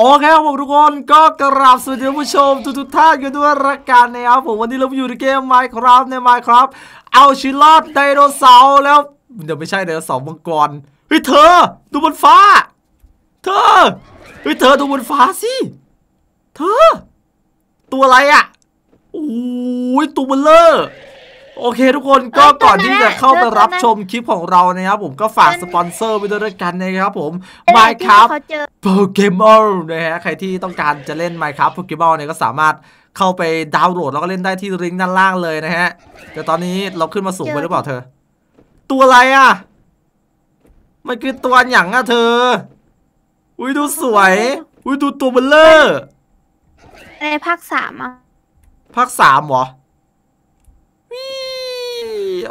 โอเคครับผมทุกคน ก็กราบสวัสดีผู้ชมทุกทุกท่านกันด้วยรักกันนะครับผมวันนี้ เราอยู่ในเกม Minecraft ใน Minecraft เอาชิลอดไดโนเสาร์แล้วเดี๋ยว ไม่ใช่ไดโนเสาร์มังกร เฮ้ย เธอดูบนฟ้า เธอเฮ้ย เธอดูบนฟ้าสิ เธอ ตัวอะไรอ่ะโอ้ยตัวเบลเลอร์โอเคทุกคนก็ก่อนที่จะเข้าไปรับชมคลิปของเรานะครับผมก็ฝากสปอนเซอร์ไปด้วยกันนะครับผม Minecraft Pokemon นะฮะใครที่ต้องการจะเล่น Minecraft Pokemon เนี่ยก็สามารถเข้าไปดาวน์โหลดแล้วก็เล่นได้ที่ลิงก์ด้านล่างเลยนะฮะแต่ตอนนี้เราขึ้นมาสูงไปหรือเปล่าเธอ ตัวอะไรอ่ะมันคือตัวอย่างอ่ะเธออุ้ยดูสวยอุ้ยดูตัวเบลเลอร์ในภาคสามอ่ะภาคสามเหรอ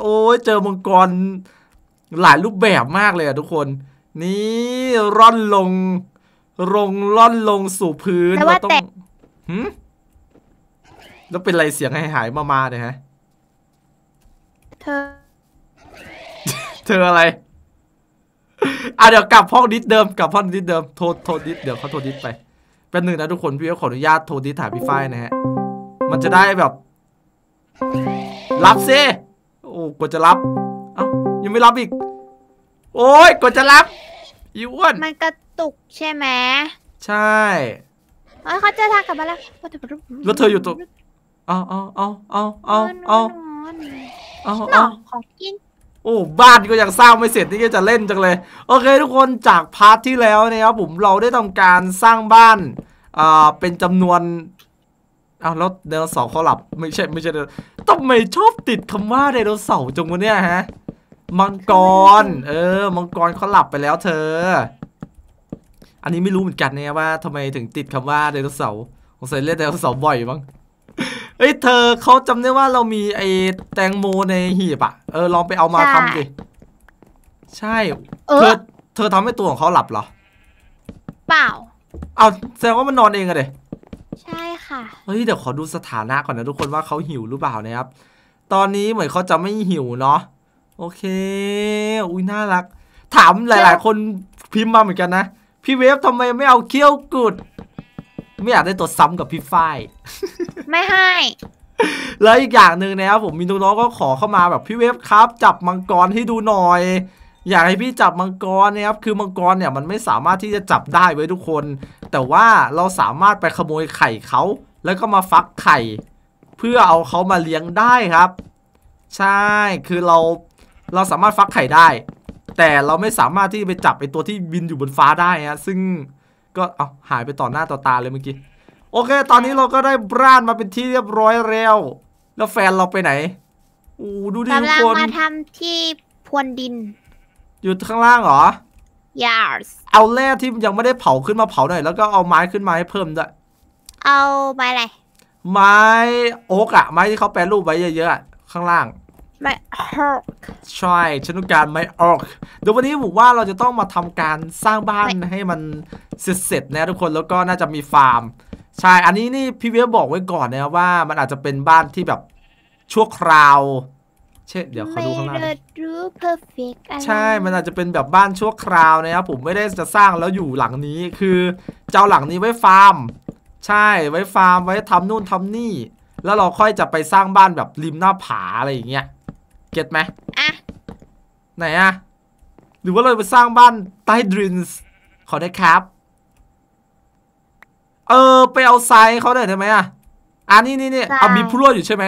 โอ้ยเจอมังกรหลายรูปแบบมากเลยอะทุกคน นี่ร่อนลงลง ร่อนลงสู่พื้นแล้วต้องหืมแล้วเป็นไรเสียงหายหายมาๆเนี่ยฮะเธอ เธออะไร อ่ะเดี๋ยวกลับห้องดิสเดิมกลับห้องดิสเดิมโทรโทรดิสเดี๋ยวเขาโทรดิสไป เป็นหนึ่งนะทุกคนพี่ขออนุญาตโทรดิสถามพี่ฝ้ายนะฮะ มันจะได้แบบ รับซิโอ้กว่าจะรับ เอ้ายังไม่รับอีก โอ้ยกว่าจะรับอีอ้วนมันกระตุกใช่ไหมใช่เฮ้ยเขาจะทางกลับมาแล้วแล้วเธออยู่ตรงเอาเอาเอาเอาเอาเอาเอาเอาของกินโอ้บ้านก็ยังสร้างไม่เสร็จนี่ก็จะเล่นจังเลยโอเค ทุกคนจากพาร์ทที่แล้วนะครับผมเราได้ทำการสร้างบ้านอ่าเป็นจำนวนอ้าวแล้วเดวสองเขาหลับไม่ใช่ไม่ใช่ทำไมชอบติดคำว่าไดโนเสาร์จังวะเนี่ยฮะ มังกร เออ มังกรเขาหลับไปแล้ว เธอ อันนี้ไม่รู้เหมือนกันเนี่ยว่าทำไมถึงติดคำว่าไดโนเสาร์ สงสัยเล่นไดโนเสาร์บ่อยบ้างเอ้ยเธอเขาจำได้ว่าเรามีไอ้แตงโมในหีบอะเออลองไปเอามาทำดิใช่เธอเธอทำให้ตัวของเขาหลับเหรอ เปล่าเอาแสดงว่ามันนอนเองอะเดใช่ค่ะเฮ้ยเดี๋ยวขอดูสถานะก่อนนะทุกคนว่าเขาหิวหรือเปล่านะครับ ตอนนี้เหมือนเขาจะไม่หิวเนาะโอเค อุ้ยน่ารักถามหลาย ๆ คนพิมพ์มาเหมือนกันนะ พี่เวฟทำไมไม่เอาเคี้ยวกุดไม่อยากได้ตัวซ้ำกับพี่ฝ้ายไม่ให้แล้วอีกอย่างหนึ่งนะครับผมมีน้องๆก็ขอเข้ามาแบบพี่เวฟครับ จับมังกรให้ดูหน่อยอยากให้พี่จับมังกรนะครับคือมังกรเนี่ยมันไม่สามารถที่จะจับได้ไว้ทุกคนแต่ว่าเราสามารถไปขโมยไข่เขาแล้วก็มาฟักไข่ เพื่อเอาเขามาเลี้ยงได้ครับ ใช่คือเราเราสามารถฟักไข่ได้ แต่เราไม่สามารถที่ไปจับไอตัวที่บินอยู่บนฟ้าได้ฮะซึ่งก็เอาหายไปต่อหน้าต่อตาเลยเมื่อกี้ โอเคตอนนี้เราก็ได้บ้านมาเป็นที่เรียบร้อยแล้วแล้วแฟนเราไปไหนออ้ดูดิทุกคนกำลังมาทำที่พรวนดิน อยู่ข้างล่างเหรอ yards เอาแร่ที่ยังไม่ได้เผาขึ้นมาเผาหน่อยแล้วก็เอาไม้ขึ้นมาให้เพิ่มด้วย เอาไม้อะไร ไม้โอ๊กอะไม้ที่เขาแปลรูปไว้เยอะๆข้างล่าง ไม้โอ๊กใช่ฉันต้องการไม้โอ๊กเดี๋ยววันนี้ผมว่าเราจะต้องมาทำการสร้างบ้านให้มันเสร็จๆนะทุกคนแล้วก็น่าจะมีฟาร์ม ใช่ อันนี้นี่พี่เวียบอกไว้ก่อนนะว่า มันอาจจะเป็นบ้านที่แบบชั่วคราวเช่นเดี๋ยวขาดูข้างหน้าไม่รู้ใช่มันอาจจะเป็นแบบบ้านชั่วคราวนะครับผมไม่ได้จะสร้างแล้วอยู่หลังนี้คือ เจ้าหลังนี้ไว้ฟาร์ม ใช่ไว้ฟาร์มไว้ทำนู่นทำนี่ แล้วเราค่อยจะไปสร้างบ้านแบบริมหน้าผาอะไรอย่างเงี้ยเก็ตไหมอ่ะไหนอะหรือว่าเราไปสร้างบ้านใต้ดินขอได้ครับเออไปเอาทรายเขาได้ไหมอะอ่ะนี่นี่นี่เอามีุ่้รั่วอยู่ใช่ไหม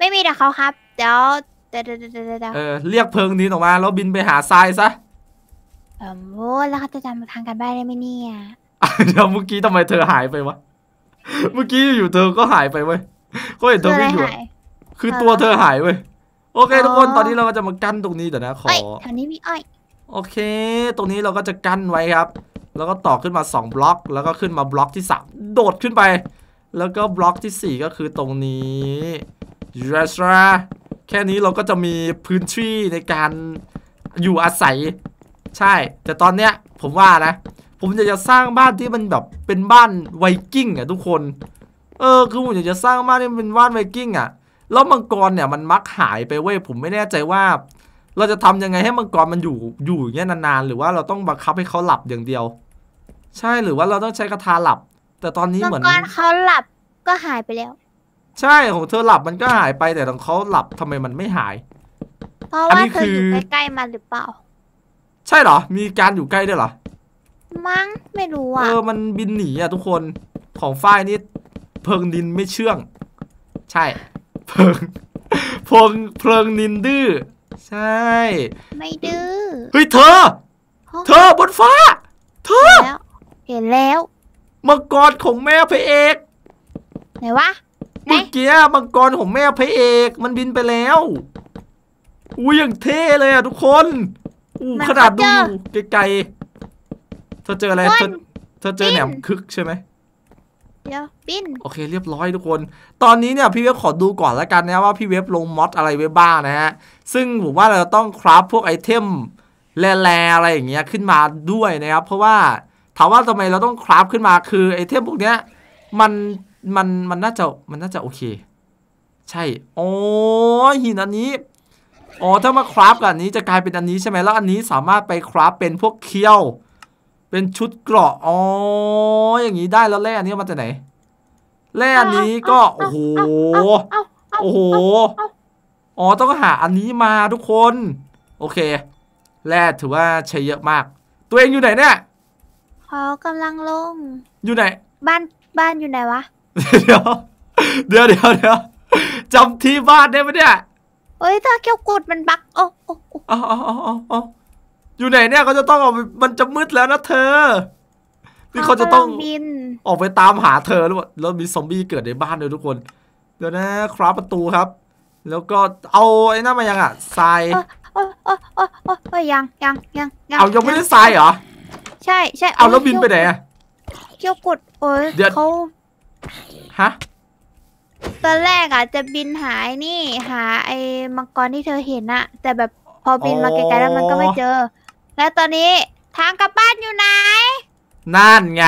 ไม่มีเดีเขาครับ เดี๋ยวเดี๋ยวเดี๋ยวเดี๋ยวเดเออ เรียกเพลิงนี้ออกมาแล้วบินไปหาทรายซะเออโว้แล้วเขาจะจำทางการบ้านได้ไหมเนี่ยเดี๋ยวเมื่อกี้ทำไมเธอหายไปวะ เมื่อกี้อยู่เธอ ก็หายไปเว้ยก็เห็นเธอไม่อยู่ คือตัวเธอหายเว้ยโอเคทุกคน ตอนนี้เราก็จะมากั้นตรงนี้เดี๋ยวนะขอเองแถวนี้มีอ้อยโอเค ตรงนี้เราก็จะกั้นไว้ครับ แล้วก็ต่อขึ้นมา2บล็อก แล้วก็ขึ้นมาบล็อกที่3โดดขึ้นไป แล้วก็บล็อกทีสี่4ก็คือตรงนี้ยูเอสราแค่นี้เราก็จะมีพื้นที่ในการอยู่อาศัยใช่ แต่ตอนเนี้ยผมว่านะ ผมอยากจะสร้างบ้านที่มันแบบเป็นบ้านไวกิ้งอะทุกคน เออคือผมอยากจะสร้างบ้านที่เป็นบ้านไวกิ้งอะแล้วมังกรเนี่ยมันมักหายไปเว้ยผมไม่แน่ใจว่า เราจะทำยังไงให้มังกรมันอยู่อยู่อย่างเงี้ยนานๆหรือว่าเราต้องบังคับให้เขาหลับอย่างเดียว ใช่หรือว่าเราต้องใช้กระทาหลับ แต่ตอนนี้เหมือนมังกรเขาหลับก็หายไปแล้วใช่ของเธอหลับมันก็หายไป แต่ของเขาหลับทำไมมันไม่หาย เพราะว่าเธออยู่ใกล้ๆมันหรือเปล่า ใช่เหรอ มีการอยู่ใกล้ด้วยเหรอ มั้ง ไม่รู้อะ่ะอมันบินหนีอ่ะทุกคน ของฝ้ายนี่เพิงดินไม่เชื่อง ใช่ เพิงเพิงเพิงนินดื้อใช่ ไม่ดื้อ เฮ้ย เธอ เธอบนฟ้า เธอลเห็นแล้วมังกรของแม่พระเอก ไหนวะเมื่อกี้มังกรของแม่พระเอกมันบินไปแล้วอุ้ยอย่างเท่เลยอ่ะทุกคนอู้ขนาดดูไกลๆเธอเจออะไรเธอเจอแหนมคึกใช่ไหมเดี๋ยวบินโอเคเรียบร้อยทุกคน ตอนนี้เนี่ยพี่เว็บขอดูก่อนแล้วกันนะว่าพี่เว็บลงมอดอะไรไว้บ้างนะฮะซึ่งผมว่าเราต้องคราฟพวกไอเทมแร่ๆอะไรอย่างเงี้ยขึ้นมาด้วยนะครับเพราะว่าถามว่าทำไมเราต้องคราฟขึ้นมาคือไอเทมพวกเนี้ย มันมันมันน่าจะมันน่าจะโอเค ใช่อ๋อหินอันนี้อ๋อถ้ามาคราฟกับอันนี้จะกลายเป็นอันนี้ใช่ไหมแล้วอันนี้สามารถไปคราฟเป็นพวกเคี้ยว เป็นชุดเกราะอ๋ออย่างนี้ได้แล้วแร่อันนี้มาจากไหนแร่อันนี้ก็โอ้โหโอ้โหอ๋อต้องหาอันนี้มาทุกคน โอเคแร่ถือว่าใช้เยอะมาก ตัวเองอยู่ไหนเนี่ยเขากำลังลงอยู่ไหน บ้านบ้านอยู่ไหนวะเดี๋ยวเดี๋ยวเดี๋ยวจำที่บ้านได้ไหมเนี่ยเฮ้ยถ้าเกี้ยวกดมันบักโอ้โออออออออยู่ไหนเนี่ยเขาจะต้องออกมันจะมืดแล้วนะเธอนี่เขาจะต้องออกไปตามหาเธอแรือปล่าแล้วมีซอมบี้เกิดในบ้านเลยทุกคน เดี๋ยวนะ ครับประตูครับ แล้วก็เอาไอ้นั่นมายังอ่ะทรายโอ้โออ้ออยยังยังยังยังเอายังไม่ได้ทรายเหรอใช่ใช่เอาแล้วบินไปไหนอ่ะเกี้ยวกดโอ้ยเดี๋ยวเขาฮะ ตอนแรกอ่ะจะบินหายนี่หาไอ้มังกรที่เธอเห็นอะแต่แบบพอบินมาไกลๆแล้วมันก็ไม่เจอ แล้วตอนนี้ทางกลับบ้านอยู่ไหน นั่นไง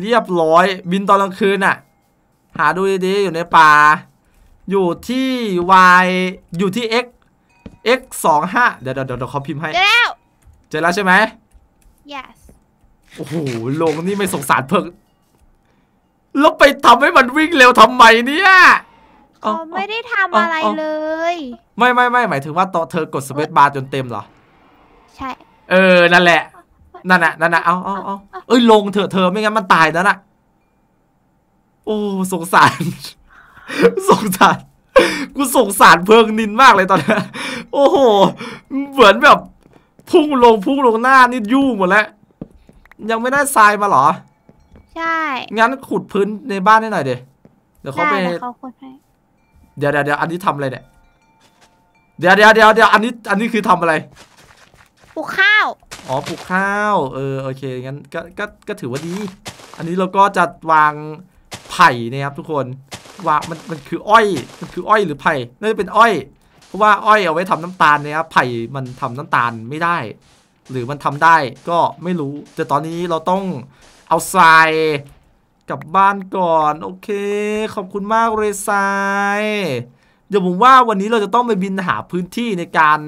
เรียบร้อยบินตอนกลางคืนอะหาดูดีๆ อยู่ในป่า อยู่ที่ y อยู่ที่ x x สองห้าเดี๋ยวเดี๋ยวเดี๋ยวเขาพิมพ์ให้เจอแล้ว เจอแล้วใช่ไหม yes โอ้โห ลงนี่ไม่สงสารเพิกแล้วไปทำให้มันวิ่งเร็วทำไมเนี่ยเอไม่ได้ทำอะไรเลย ไม่ไม่ไม่หมายถึงว่าตอเธอกดสเปซบาร์จนเต็มเหรอ ใช่ เออ นั่นแหละ นั่นน่ะนั่นน่ะเอาเอาเอาเอ้ยลงเถอะเธอไม่งั้นมันตายนั่นน่ะ โอ้ สงสาร สงสาร กูสงสารเพิงนินมากเลยตอนนี้ โอ้โห เหมือนแบบ พุ่งลงพุ่งลงหน้านี่ยุ่งหมดแล้ว ยังไม่ได้ทรายมาหรอใช่ งั้นขุดพื้นในบ้านได้หน่อยเดี๋ยวเดี๋ยวเขาไปเดเดี๋ยวเดี๋ยวเดี๋ยวอันนี้ทำอะไรเนี่ย เดี๋ยวเดี๋ยวเดี๋ยวเดี๋ยวอันนี้อันนี้คือทำอะไร ปลูกข้าว อ๋อปลูกข้าว เออโอเคงั้นก็ก็ก็ถือว่าดี อันนี้เราก็จะวางไผ่นะครับทุกคนว่ามันมันคืออ้อยมันคืออ้อยหรือไผ่ น่าจะเป็นอ้อย เพราะว่าอ้อยเอาไว้ทำน้ำตาลนะครับ ไผ่มันทำน้ำตาลไม่ได้ หรือมันทำได้ ก็ไม่รู้แต่ตอนนี้เราต้องเอาทรายกลับบ้านก่อน โอเคขอบคุณมากเรซายเดี๋ยวผมว่าวันนี้เราจะต้องไปบินหาพื้นที่ในการ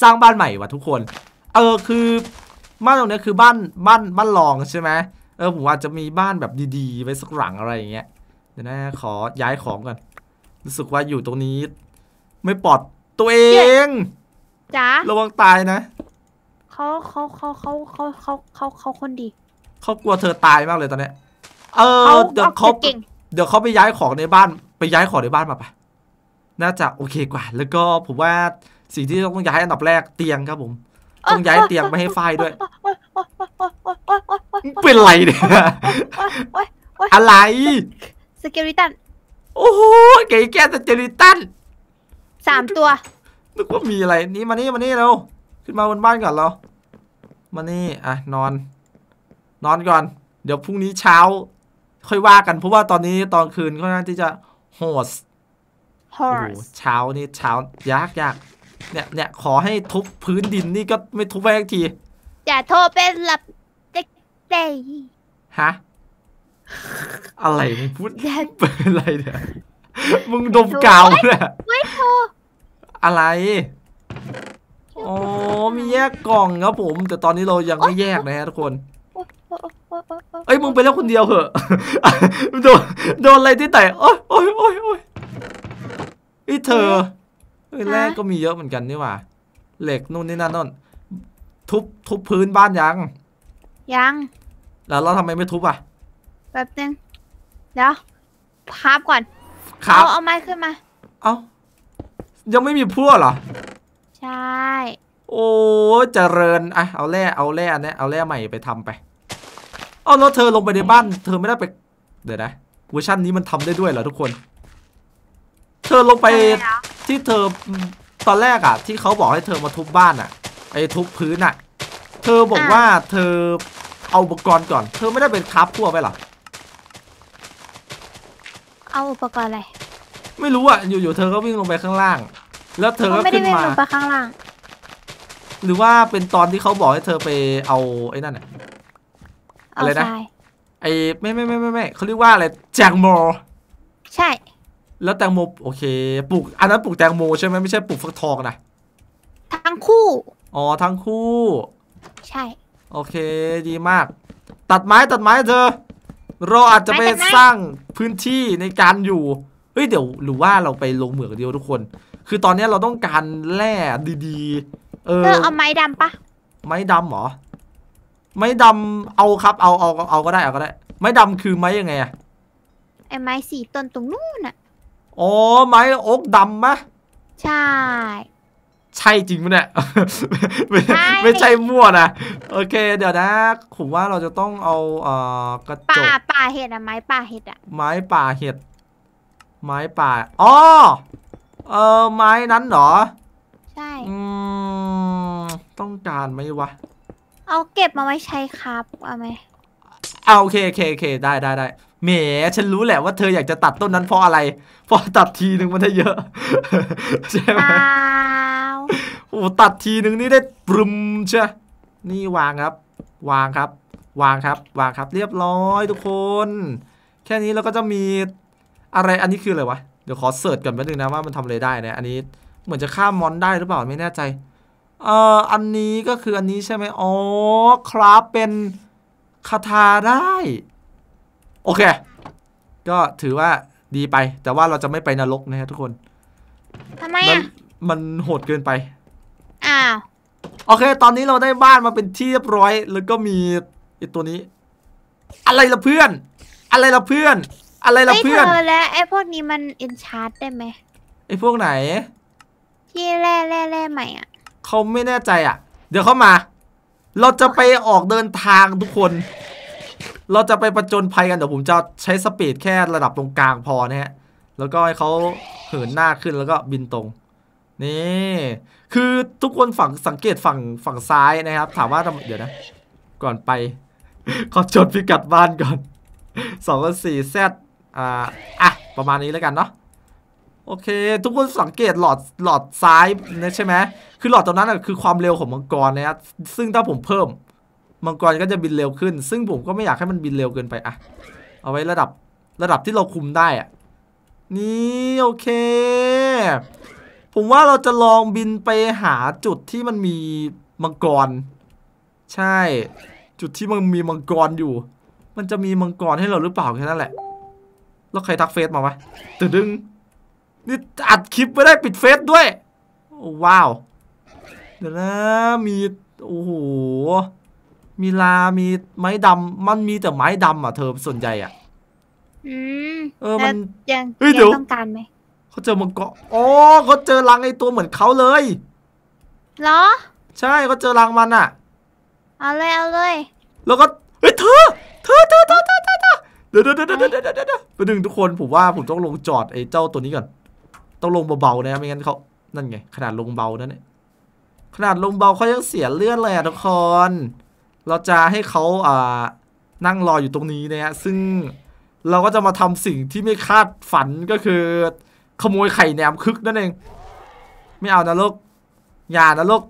สร้างบ้านใหม่ว่ะทุกคน เออคือบ้านตรงนี้คือบ้านบ้านบ้านรองใช่ไหมเออผมว่าจะมีบ้านแบบดีๆ ไว้สักหลังอะไรอย่างเงี้ยเดี๋ยวนะ ขอย้ายของก่อนรู้สึกว่าอยู่ตรงนี้ ไม่ปลอดตัวเองจ้าระวังตายนะเขาเขาเขาเขาเขาเขาเขาเขาคนดีเขากลัวเธอตายมากเลยตอนนี้เออเดี๋ยวเขาเดี๋ยวเขาไปย้ายของในบ้าน ไปย้ายของในบ้านมาปะน่าจะโอเคกว่า แล้วก็ผมว่าสิ่งที่ต้องย้ายอันดับแรกเตียงครับผม ต้องย้ายเตียงไม่ให้ไฟด้วย เป็นไรเนี่ยอะไรสเกลิตันโอ้โหเก๋แก้สเกลิตันสามตัวนึกว่ามีอะไรนี่มานี่มานี่เร็วขึ้นมาบนบ้านก่อนเรา มานี่อ่ะนอนนอนก่อน เดี๋ยวพรุ่งนี้เช้า ค่อยว่ากันเพราะว่าตอนนี้ตอนคืนก็น่าที่จะ โหดโอ้เช้านี่เช้ายากยากเนี่ยเนี่ยขอให้ทุบพื้นดินนี่ก็ไม่ทุบไปสที อย่าโทรเป็นหลับเตะฮะอะไรมึงพูดเป็นอะไรเนี่ยมึงดมกาวเนี่ยไม่โทรอะไร อ๋อมีแยกกล่องครับผม แต่ตอนนี้เรายังไม่แยกนะฮะทุกคนเอ้ยมึงไปแล้วคนเดียวเหอะ โดน โดนอะไรที่ไหนโอ้ยโอ้ยโอ้ยโอ้ยอีเธอ แรกก็มีเยอะเหมือนกันนี่หว่า เหล็กนู่นนี่นั่นนู่นทุบ ทุบพื้นบ้านยัง ยัง แล้วเราทำไมไม่ทุบอ่ะแป๊บนึง เดี๋ยวพาบก่อน เอา เอาไม้ขึ้นมา เอายังไม่มีพว่วเหรอ ใช่ โอ้ เจริญ อ่ะ เอาแร่ เอาแร่เนี้ยเอาแร่ใหม่ไปทำไปอ๋อแล้วเธอลงไปในบ้าน เธอไม่ได้ไป เดี๋ยวนะเวอร์ชันนี้มันทำได้ด้วยเหรอทุกคน เธอลงไปที่เธอตอนแรกอะที่เขาบอกให้เธอมาทุบบ้านอะไอ้ทุบพื้นอะเธอบอกว่าเธอเอาอุปกรณ์ก่อนเธอไม่ได้เป็นคราฟพวกไปหรอเอาอุปกรณ์อะไรไม่รู้อะอยู่ๆเธอก็วิ่งลงไปข้างล่าง แล้วเธอก็ขึ้นมาไม่ได้วิ่งลงไปข้างล่างหรือว่าเป็นตอนที่เขาบอกให้เธอไปเอาไอ้นั่นอะอะไรนะไอ้ไม่ไม่ไม่ไม่ไม่เขาเรียกว่าอะไรแจงโมใช่ แล้วแตงโมโอเคปลูกอันนั้นปลูกแตงโมใช่ไหมไม่ใช่ปลูกฟักทองนะ ทั้งคู่ อ๋อทั้งคู่ ใช่ โอเคดีมาก ตัดไม้ตัดไม้เธอ เราอาจจะไปสร้างพื้นที่ในการอยู่ เฮ้ยเดี๋ยวหรือว่าเราไปลงเหมืองเดียวทุกคน คือตอนนี้เราต้องการแร่ดี ๆ เออเอาไม้ดำปะ ไม้ดำหรอไม้ดำเอาครับเอาเอาเอาก็ได้เอาก็ได้ ไม้ดำคือไม้ยังไงอะไอไม้สีต้นตรงนู้นอะอ๋อไม้อกดำมะใช่ ใช่จริงปะเนี่ยไม่ใช่มั่วนะโอเคเดี๋ยวนะผมว่าเราจะต้องเอาเอ่อกระจป่าป่าเห็ดอะไม้ป่าเห็ดอะไม้ป่าเห็ดไม้ป่าอ๋อเออไม้นั้นเหรอใช่อืมต้องการไหมวะเอาเก็บมาไว้ใช้ครับ เอาไหมเอาโอเคโอเคโอเคได้ได้ได้มย์ฉันรู้แหละว่าเธออยากจะตัดต้นนั้นเพราะอะไรเพราะตัดทีหนึ่งมันได้เยอะใช่ไหมโอ้ตัดทีหนึ่งนี่ได้ปรุมใช่นี่วางครับ วางครับ วางครับวางครับ เรียบร้อยทุกคน แค่นี้เราก็จะมีอะไรอันนี้คืออะไรวะเดี๋ยวขอเสิร์ชก่อนแป๊บนึงนะว่ามันทำอะไรได้นะอันนี้เหมือนจะข้ามมอนได้หรือเปล่าไม่แน่ใจเอ่ออันนี้ก็คืออันนี้ใช่ไหม อ๋อ ครับเป็นคาถาได้ โอเค ก็ถือว่าดีไป แต่ว่าเราจะไม่ไปนรกนะฮะทุกคนทำไมันอ่ะมันโหดเกินไป อ้าว โอเค ตอนนี้เราได้บ้านมาเป็นที่เรียบร้อย แล้วก็มีไอตัวนี้ อะไรละเพื่อน อะไรละเพื่อน อะไรละ่เเพื่อนอแลวไอ้พวกนี้มันเอนชาร์ตได้ไหมไอพวกไหน ที่แร่แร่แร่ใหม่อ่ะเขาไม่แน่ใจอ่ะเดี๋ยวเข้ามา เราจะไปออกเดินทางทุกคน เราจะไปประจนภัยกันเดี๋ยวผมจะใช้สปีดแค่ระดับตรงกลางพอนะฮะ แล้วก็ให้เขาเหินหน้าขึ้นแล้วก็บินตรง นี่ คือทุกคนฝั่งสังเกตฝั่งฝั่งซ้ายนะครับ ถามว่าเดี๋ยวนะ ก่อนไป ขอจดพิกัดบ้านก่อน สองสี่แซดอ่า อ่ะ ประมาณนี้แล้วกันเนาะโอเคทุกคนสังเกตหลอดหลอดซ้ายนะใช่ไหมคือหลอดตรงนั้นคือความเร็วของมังกรนะครับซึ่งถ้าผมเพิ่มมังกรก็จะบินเร็วขึ้น ซึ่งผมก็ไม่อยากให้มันบินเร็วเกินไปอะเอาไว้ระดับระดับที่เราคุมได้อะนี่โอเค ผมว่าเราจะลองบินไปหาจุดที่มันมีมังกร ใช่ จุดที่มันมีมังกรอยู่ มันจะมีมังกรให้เราหรือเปล่าแค่นั้นแหละ แล้วใครทักเฟซมาวะตึดึงนี่อัดคลิปไม่ได้ปิดเฟซด้วยว้าวเดี๋ยวนะมีโอ้โหมีลา มีไม้ดำมันมีแต่ไม้ดำอ่ะเธอส่วนใหญ่อ่ะอืมเออมันยังเฮ้ยเดี๋ยวต้องการไหมเขาเจอมังกรอ๋อเขาเจอรังไอตัวเหมือนเขาเลย เหรอใช่เขาเจอรังมันอ่ะเอาเลยเอาเลย แล้วก็เฮ้ยเธอเธอเธอเธอเธอเธอเดี๋ยวเดี๋ยวเดี๋ยวเดี๋ยวเดี๋ยวเดี๋ยไปดึงทุกคนผมว่าผมต้องลงจอดไอเจ้าตัวนี้ก่อนต้องลงเบาๆนะครับไม่งั้นเขานั่นไงขนาดลงเบานั่นเนี่ยขนาดลงเบาเขายังเสียเลือดเลยทุกคน เราจะให้เขาอ่านั่งรออยู่ตรงนี้นะฮะซึ่งเราก็จะมาทำสิ่งที่ไม่คาดฝันก็คือ ขโมยไข่แหนมคึกนั่นเอง ไม่เอานะลูกอย่านะลูก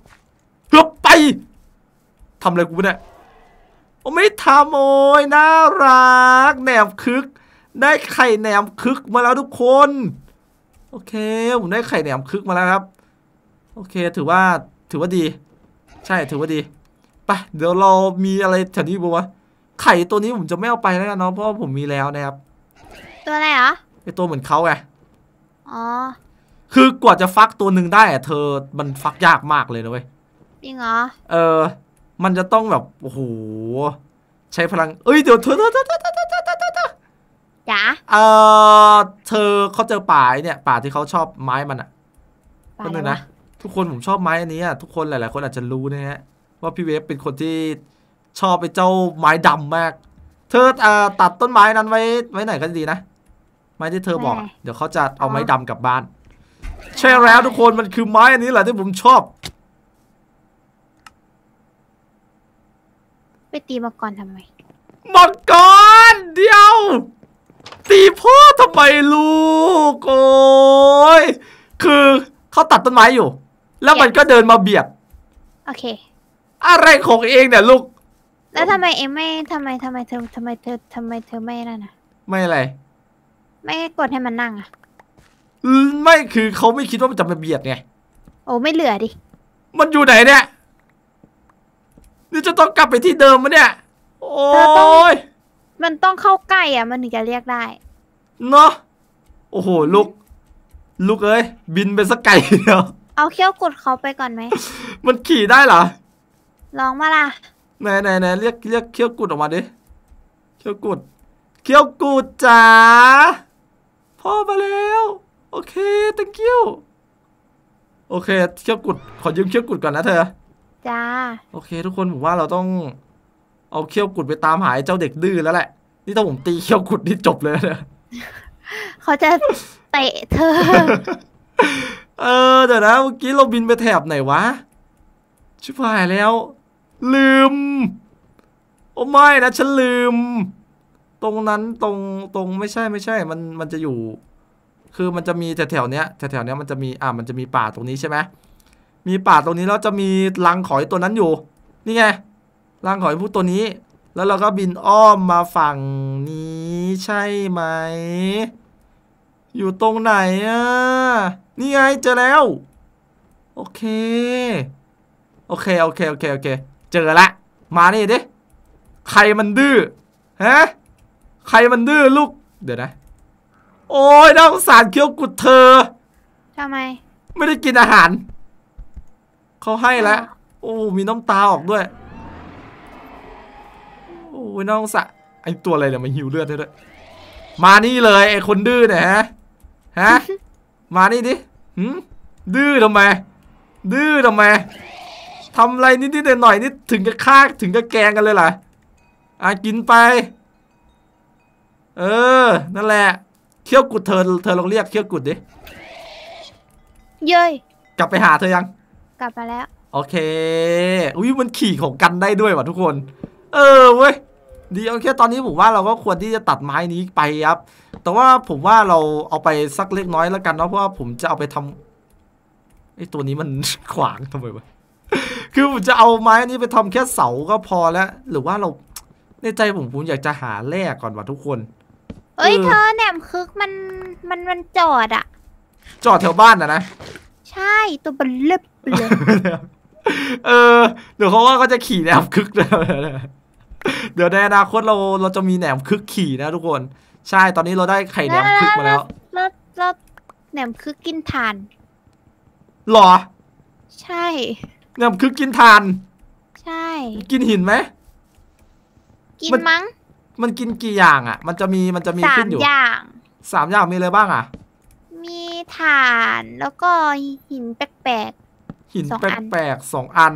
ฮึบไปทำอะไรกูเนี่ยโอ้ไม่ทำโอ้ยน่ารักแหนมคึก ได้ไข่แหนมคึกมาแล้วทุกคนโอเค ผมได้ไข่แหนมคึกมาแล้วครับ โอเคถือว่าถือว่าดี ใช่ถือว่าดีไปเดี๋ยวเรามีอะไรแถวนี้บ้างวะไข่ตัวนี้ผมจะไม่เอาไปแล้วนะเนาะเพราะผมมีแล้วนะครับตัวอะไรเหรอ ไอตัวเหมือนเขาไงอ๋อคือกว่าจะฟักตัวหนึ่งได้อะเธอมันฟักยากมากเลยนะเว้ยจริงเหรอเออมันจะต้องแบบโอ้โหใช้พลังเอ้ยเดี๋ยวเธอเธอเธอเธอเธอจ๋าเออเธอเขาเจอป่าเนี่ย ป่าที่เขาชอบไม้มันอ่ะก็นึงนะ ทุกคนผมชอบไม้อันนี้อ่ะทุกคนหลายๆคนอาจจะรู้นะฮะว่าพี่เวฟเป็นคนที่ชอบไปเจ้าไม้ดำมาก เธอเอ่อตัดต้นไม้นั้นไว้ไว้ไหนก็ดีนะ ไม้ที่เธอบอก เดี๋ยวเขาจะเอาไม้ดำกลับบ้านใช่แล้วทุกคนมันคือไม้อันนี้แหละที่ผมชอบ ไปตีมังกรทำไมมังกรเดียวตีพ่อทำไมลูกโอ้ยคือเขาตัดต้นไม้อยู่ แล้วมันก็เดินมาเบียด โอเค อะไรของเองเนี่ย ลูก แล้วทำไมเองไม่ทำไมทำไมเธอทำไมเธอทำไมเธอไม่นั่นอ่ะ ไม่อะไรไม่กดให้มันนั่งอ่ะไม่คือเขาไม่คิดว่ามันจะมาเบียดไง โอ้ไม่เหลือดิ มันอยู่ไหนเนี่ย นี่จะต้องกลับไปที่เดิมมั้ยเนี่ย โอ้ยมันต้องเข้าใกล้อ่ะมันถึงจะเรียกได้เนาะโอ้โหลูกลูกเอ้ยบินไปสักไกลเดียวเอาเขี้ยวกดเขาไปก่อนไหมมันขี่ได้เหรอลองมาล่ะไหนไหนไหนเรียกเรียกเขี้ยวกุดออกมาดิเขี้ยวกุดเขี้ยวกุดจ้าพ่อมาแล้วโอเคต h เ n ี้ยวโอเคเขี้ยวกุดขอยืมเขี้ยวกุดก่อนนะเธอจ้าโอเค ทุกคนผมว่าเราต้องเอาเขี้ยวกุดไปตามหายเจ้าเด็กดื้อแล้วแหละ นี่ถ้าผมตีเขี้ยวกุดนี่จบเลยนะเขาจะเตะเธอเออเดี๋ยวนะเมื่อกี้เราบินไปแถบไหนวะ ชิบหายแล้ว ลืม โอ้ไม่นะฉันลืม ตรงนั้นตรงตรงไม่ใช่ไม่ใช่มันมันจะอยู่ คือมันจะมีแถวๆเนี้ยแถวๆเนี้ยมันจะมีอ่ามันจะมีป่าตรงนี้ ใช่ไหมมีป่าตรงนี้แล้วจะมีรังขอยอตัวนั้นอยู่ นี่ไงร่างของไอ้พวกตัวนี้ แล้วเราก็บินอ้อมมาฝั่งนี้ใช่ไหม อยู่ตรงไหนอ่ะนี่ไงเจอแล้ว โอเค โอเค โอเค โอเคโอเคเจอละ มานี่ดิ ใครมันดื้อฮะ ใครมันดื้อลูก เดี๋ยวนะ โอ้ย น้องสารเคี้ยวกุดเธอ ทำไม ไม่ได้กินอาหาร เขาให้แล้ว โอ้ มีน้ำตาออกด้วยโอ้ยน้องสะไอตัวอะไรเนี่ยมันหิวเลือดด้วยมานี่เลยไอคนดื้อเนี่ยฮะฮะมานี่ดิหืมดื้อทำไมดื้อทำไมทำอะไรนิดๆหน่อยๆนี่ถึงจะฆ่าถึงจะแกงกันเลยล่ะอ่ะกินไปเออ นั่นแหละเคี้ยวกุดเธอเธอลองเรียกเคี้ยวกุดดิเย้ยกลับไปหาเธอยัง กลับมาแล้วโอเคอุ้ยมันขี่ของกันได้ด้วยว่ะทุกคน เออเว้ยดีโอเคตอนนี้ผมว่าเราก็ควรที่จะตัดไม้นี้ไปครับ แต่ว่าผมว่าเราเอาไปสักเล็กน้อยแล้วกันเนาะเพราะว่าผมจะเอาไปทำไอ้ตัวนี้มันขวางทำไมวะคือผมจะเอาไม้นี้ไปทำแค่เสาก็พอแล้ว หรือว่าเราในใจผมผมอยากจะหาแร่ก่อนว่ะทุกคนเอ้ยเธอแหนมคึกมันมันมันจอดอะจอดแถวบ้านนะนะใช่ตัวบันเล็บเลยเออเดี๋ยวเขาว่าก็จะขี่แนมคึกเลยเดี๋ยวในอนาคตเราเราจะมีแหนมคึกขี่นะทุกคน ใช่ตอนนี้เราได้ไข่แหนมคึกมาแล้วเราเราแหนมคึกกินทานหรอ ใช่ แหนมคึกกินทาน ใช่ กินหินไหมกินมั้ง มันกินกี่อย่างอ่ะ มันจะมีมันจะมีขึ้นอยู่สามอย่างสามอย่างมีอะไรบ้างอ่ะ มีฐาน แล้วก็หินแปลกๆหินแปลกๆสองอัน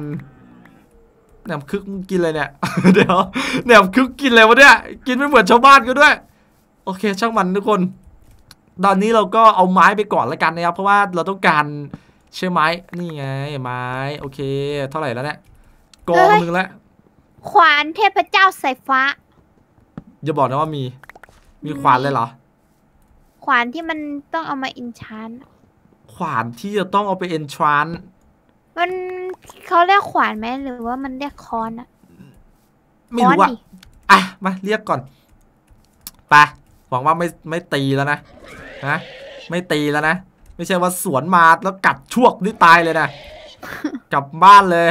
แหนมคึกกินอะไรเนี่ยเดี๋ยวแหนมคึกกินอะไรวะเนี่ยกินไม่เหมือนชาวบ้านก็ด้วย โอเคช่างมันทุกคน ตอนนี้เราก็เอาไม้ไปก่อนละกันนะครับเพราะว่าเราต้องการใช่ไหมนี่ไงไม้ โอเค เท่าไหร่แล้วเนี่ยกองหนึ่งแล้วขวานเทพเจ้าสายฟ้าอย่าบอกนะว่ามี มีขวานเลยเหรอขวานที่มันต้องเอามาอินชานขวานที่จะต้องเอาไปอินชานมันเขาเรียกขวานไหมหรือว่ามันเรียกค้อนอะไม่รู้อะอ่ะมาเรียกก่อนไปหวังว่าไม่ไม่ตีแล้วนะฮะไม่ตีแล้วนะไม่ใช่ว่าสวนมาแล้วกัดชวกนี่ตายเลยนะ กลับบ้านเลย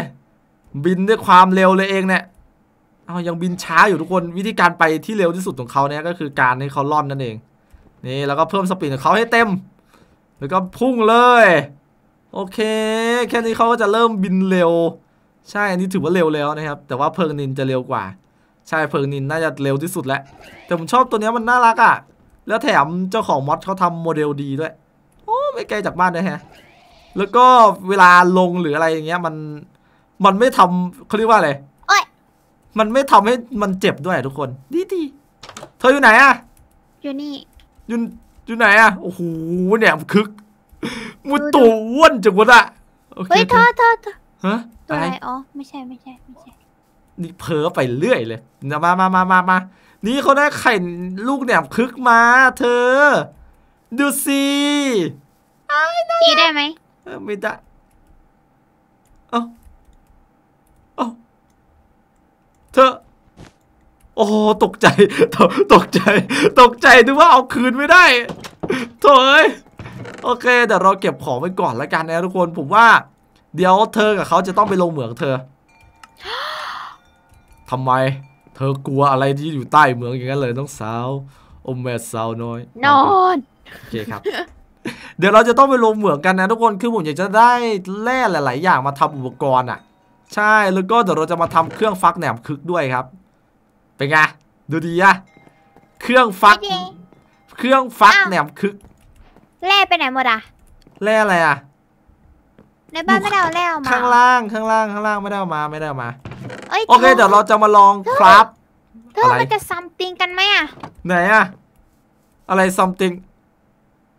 บินด้วยความเร็วเลยเองเนี่ยเอายังบินช้าอยู่ทุกคนวิธีการไปที่เร็วที่สุดของเขาเนี่ยก็คือการให้เขาล่อนนั่นเองนี่แล้วก็เพิ่มสปีดของเขาให้เต็ม แล้วก็พุ่งเลยโอเคแค่นี้เขาก็จะเริ่มบินเร็ว ใช่อันนี้ถือว่าเร็วแล้วนะครับ แต่ว่าเพิงนินจะเร็วกว่า ใช่เพิงนินน่าจะเร็วที่สุดแล้วแต่ผมชอบตัวนี้มันน่ารักอะ่ะ แล้วแถมเจ้าของมอสเขาทำโมเดลดีด้วย โอ้ไม่ไกลจากบ้านเลยฮะแล้วก็เวลาลงหรืออะไรอย่างเงี้ยมันมันไม่ทำเขาเรียกว่าอะไรมันไม่ทำให้มันเจ็บด้วยทุกคน ดีดีเธออยู่ไหนอะอยู่นี่อยู่อยู่ไหนอ่ะโอ้โหเนี่ยคึกมุดตัวว้นจังวะอะโอเคเฮ้ยเธอเธอเธอฮะตัวอะไรอ๋อ ไม่ใช่ไม่ใช่ไม่ใช่ นี่เพ้อไปเรื่อยเลย มามามามามานี่เขาได้ไข่ลูกแหนมคึกมา เธอ ดูสิตีได้ไหมไม่ได้ เอ้า เอ้า เธอ โอ้ตกใจ ตกใจ ตกใจ ดูว่าเอาคืนไม่ได้โถ่เอ้ยโอเค เดี๋ยวเราเก็บของไว้ก่อนลวกันนะทุกคนผมว่า เดี๋ยวเธอกับเขาจะต้องไปลงเหมืองเธอทำไม เธอกลัวอะไรที่อยู่ใต้เหมืองอย่างนั้นเลยน้องสาวอมแม่สาวน้อย นอนโอเคครับ เดี๋ยวเราจะต้องไปลงเหมืองกันนะทุกคน คือผมอยากจะได้แร่หลายๆอย่างมาทำอุปกรณ์อ่ะ ใช่แล้วก็เดี๋ยวเราจะมาทำเครื่องฟักแหนมคึกด้วยครับเป็นไงดูดีอะเครื่องฟัก เครื่องฟักแหนมคึกแ่ไปไหนหมดอะแล่อะไรอะในบ้านไม่ได้เอาแล่มาข้างล่างข้างล่างข้างล่างไม่ได้เอามาไม่ได้เอามาโอเคเดี๋ยวเราจะมาลองครับเธอมันจะซัมติงกันไหมอะไหนอะอะไรซัมติง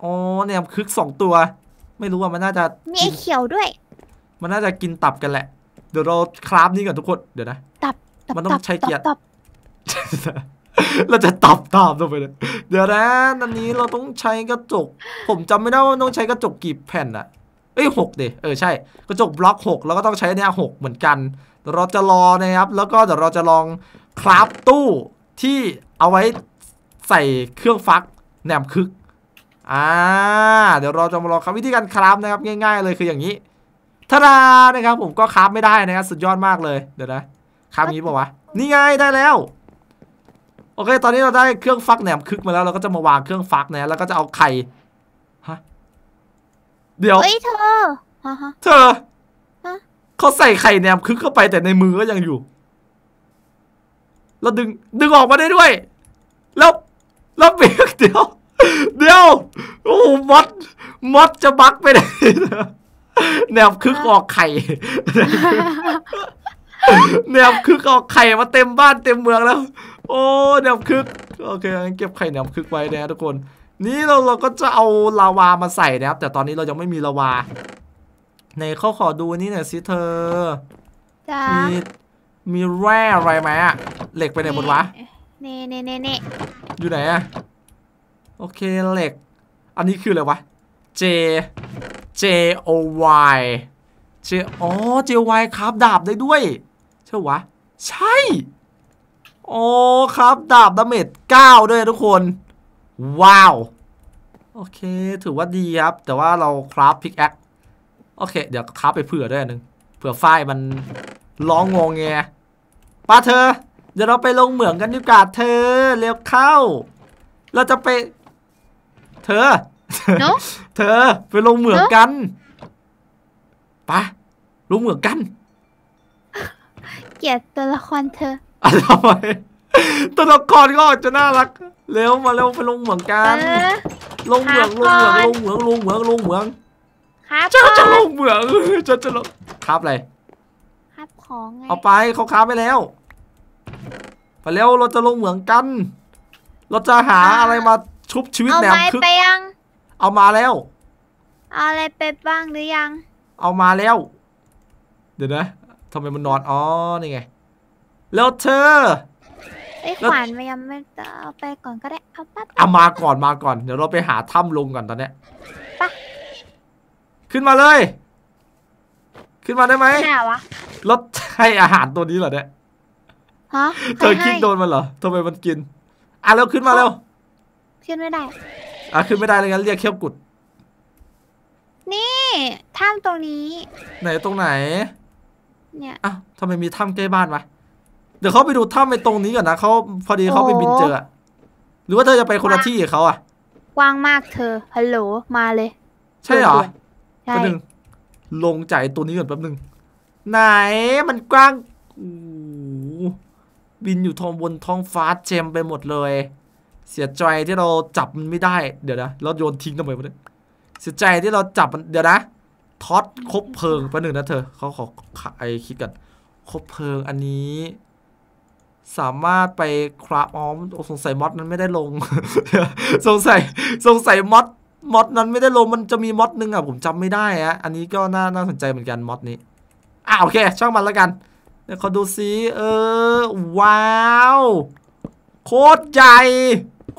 อ๋อเนี่ยคึกสองตัว ไม่รู้ว่ามันน่าจะมีไอเขียวด้วย มันน่าจะกินตับกันแหละ เดี๋ยวเราคราฟนี่ก่อนทุกคน เดี๋ยวนะตับมันต้องใช้เกียร์เราจะตับตามลงไปเลย เดี๋ยวนะอันนี้เราต้องใช้กระจก ผมจำไม่ได้ว่าต้องใช้กระจกกี่แผ่นอะเอ้ยหกเดเออใช่ กระจกบล็อกหกแล้วก็ต้องใช้เนี่ยหกเหมือนกัน เราจะรอนะครับ แล้วก็เดี๋ยวเราจะลองคราฟตู้ ที่เอาไว้ใส่เครื่องฟักแหนมคึก อ่า เดี๋ยวเราจะมาลองครับวิธีการคราฟนะครับง่ายๆเลยคืออย่างนี้ทาดานะครับ ผมก็คราฟไม่ได้นะครับสุดยอดมากเลย เดี๋ยวนะ คราฟนี้ป่าวะนี่ไงได้แล้วโอเค ตอนนี้เราได้เครื่องฟักแหนมคึกมาแล้ว เราก็จะมาวางเครื่องฟักนะแล้วก็จะเอาไข่ฮะเดี๋ยว เฮ้ยเธอฮะฮะเธอ เขาใส่ไข่แหนมคึกเข้าไปแต่ในมือก็ยังอยู่ เราดึง ดึงออกมาได้ด้วย แล้ว แล้วเบรกเดี๋ยว เดี๋ยว โอ้ มด มดจะบักไปไหนแหนมคึกออกไข่ แหนมคึกออกไข่มาเต็มบ้านเต็มเมืองแล้วโอ้แนวคึกโอเคเก็บไข่แนวคึกไว้นะทุกคน นี่เราเราก็จะเอาลาวามาใส่นะครับ แต่ตอนนี้เรายังไม่มีลาวา ในข้าขอดูนี่หน่อยสิเธอมีมีแร่อะไรไหมอะเหล็กไปไหนหมดวะเน่เน่เน่เน่อยู่ไหนอะโอเคเหล็ก อันนี้คืออะไรวะ J J O Y J อ๋อ J Y ครับดาบได้ด้วยใช่วะ ใช่โอ้ครับดาบดาเมจ9ด้วยทุกคน ว้าว โอเคถือว่าดีครับ แต่ว่าเราคราฟพิกแอคโอเค เดี๋ยวคราฟไปเผื่อด้วยนึงเผื่อฝ้ายมันร้องงงแงป้าเธอเดี๋ยวเราไปลงเหมืองกันดีกว่าเธอเร็วเข้า เราจะไป เธอเธอไปลงเหมืองกันปะลงเหมืองกันเกลียดตัวละครเธออะไรตัวละครก็จะน่ารักเร็วมาเร็วไปลงเหมืองกันลงเหมืองลงเหมืองลงเหมืองลงเหมืองลงเหมือง ครับจะลงเหมืองจะจะลงครับอะไรครับของไงเอาไปเขาค้าไปแล้วไปแล้วเราจะลงเหมืองกัน เราจะหาอะไรมาชุบชีวิตแหนมไม้คึกไปยัง เอามาแล้วเอาอะไรไปบ้างหรือยัง เอามาแล้ว เดี๋ยวนะทำไมมันนอนอ๋อนี่ไงแล้วเธอไอ้ขวานมันยังไม่เอาไปก่อนก็ได้เอาปั๊บเอามาก่อนมาก่อนเดี๋ยวเราไปหาถ้ำลงก่อนตอนเนี้ยปะขึ้นมาเลย ขึ้นมาได้ไหมรถให้อาหารตัวนี้เหรอเนี่ยฮะเธอคิดโดนมันเหรอทำไมมันกินอ่ะแล้วขึ้นมาแล้วขึ้นไม่ได้ อ่ะขึ้นไม่ได้เลยงั้นเรียกเขี้ยวกุด นี่ถ้ำตรงนี้ ไหนตรงไหนเนี่ยอ่ะทำไมมีถ้ำใกล้บ้านวะดี๋ยวเขาไปดูถ้ำไปตรงนี้ก่อนนะเขาพอดีเขาไปบินเจอหรือว่าเธอจะไปคนละที่กับเขาอ่ะกว้างมากเธอฮัลโหลมาเลย ใช่เหรอใช่หนึ่งลงใจตัวนี้ก่อนแป๊บนึ่งไหนมันกว้าง บินอยู่ท้องบนท้องฟ้าเจมไปหมดเลย เสียใจที่เราจับมันไม่ได้เดี๋ยวนะเราโยนทิ้งทำไมวะเนี่ยเสียใจที่เราจับมันเดี๋ยวนะท็อตคบเพลิงแป๊บนึ่งนะเธอเขาขอไอคิดกันคบเพลิงอันนี้สามารถไปคราฟอ๋อสงสัยมอดนั้นไม่ได้ลง สงสัยสงสัยมอดมอดนั้นไม่ได้ลงมันจะมีมอดนึงอ่ะผมจำไม่ได้อะอันนี้ก็น่าน่าสนใจเหมือนกันมอดนี้อ่าโอเคช่างมันแล้วกันเดี๋ยวขอดูสิเออ ว้าว โคตรใหญ่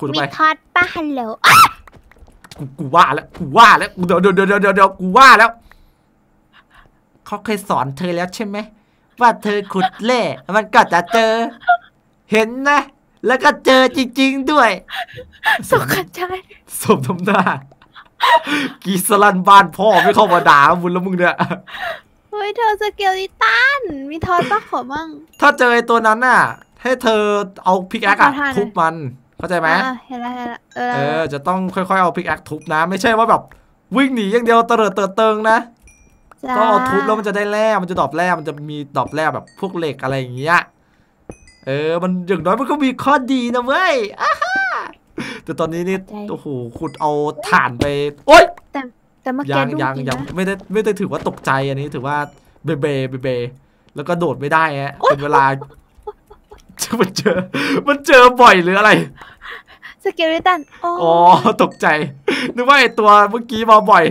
คุณไปมีทอดป้าฮัลโหลกูกูว่าแล้วกูว่าแล้วเดี๋ยวเดี๋ยวเดี๋ยวเดี๋ยวกูว่าแล้วเขาเคยสอนเธอแล้วใช่ไหมว่าเธอขุดเล่ มันก็จะเจอ เห็นนะ แล้วก็เจอจริงๆด้วย สมันใจสมทำหน้ากีสลันบ้านพ่อ ไม่เข้ามาด่าบุญแล้วมึงเนี่ย เฮ้ยเธอสเกลิตัน มีทอนองขอมั่งถ้าเจอไอตัวนั้นน่ะให้เธอเอาพิกแอคทุบมัน เข้าใจไหม เห็นละเห็นละเออเออจะต้องค่อยๆเอาพิกแอคทุบนะ ไม่ใช่ว่าแบบวิ่งหนีอย่างเดียวเตล์ดเติดเติงนะก็เอาทุบแล้วมันจะได้แร่มันจะดอบแร่มันจะมีดอบแร่แบบ พวกเหล็กอะไรอย่างเงี้ยเออมันอย่างน้อยมันก็มีข้อดีนะเว้ยอฮแต่ตอนนี้นี่ โอ้โหขุดเอาถ่านไปโอ๊ยแต่แต่เมื่อกี้ยังยังยังไม่ได้ไม่ได้ถือว่าตกใจอันนี้ถือว่าเบเบเบเบแล้วก็โดดไม่ได้ฮะเป็นเวลา มันเจอ มันเจอบ่อยหรืออะไรสเกเลตันอ๋อตกใจ นึกว่าไอตัวเมื่อกี้มาบ่อย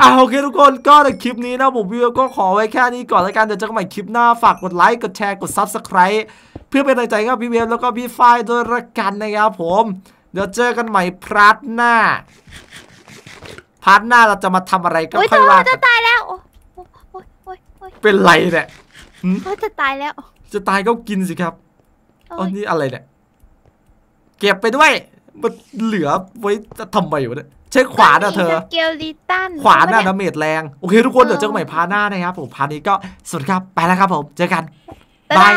อ่ะโอเคทุกคนก็ในคลิปนี้นะผมวิวก็ขอไว้แค่นี้ก่อนแล้วกัน เดี๋ยวเจอกันใหม่คลิปหน้า ฝากกดไลค์กดแชร์กดซับสไคร b ์เพื่อเป็นกำลังใจกับพี่เวฟแล้วก็พี่ฝ้ายด้วยละกันนะครับผม เดี๋ยวเจอกันใหม่พาร์ทหน้าพาร์ทหน้าเราจะมาทำอะไรก็ค่อยว่าจะตายแล้วเป็นไรเนี่ยจะตายแล้ว จะตายก็กินสิครับอันนี้อะไรเนี่ยเก็บไปด้วยมันเหลือไว้จะทำไมวะเนี่ยเช็คขวาน่ะเธอ เกลิตันขวาน่ะดาเมจแรง โอเคทุกคนเดี๋ยวเจอกันใหม่พาหน้านะครับผมพานี้ก็สวัสดีครับไปแล้วครับผม เจอกันบาย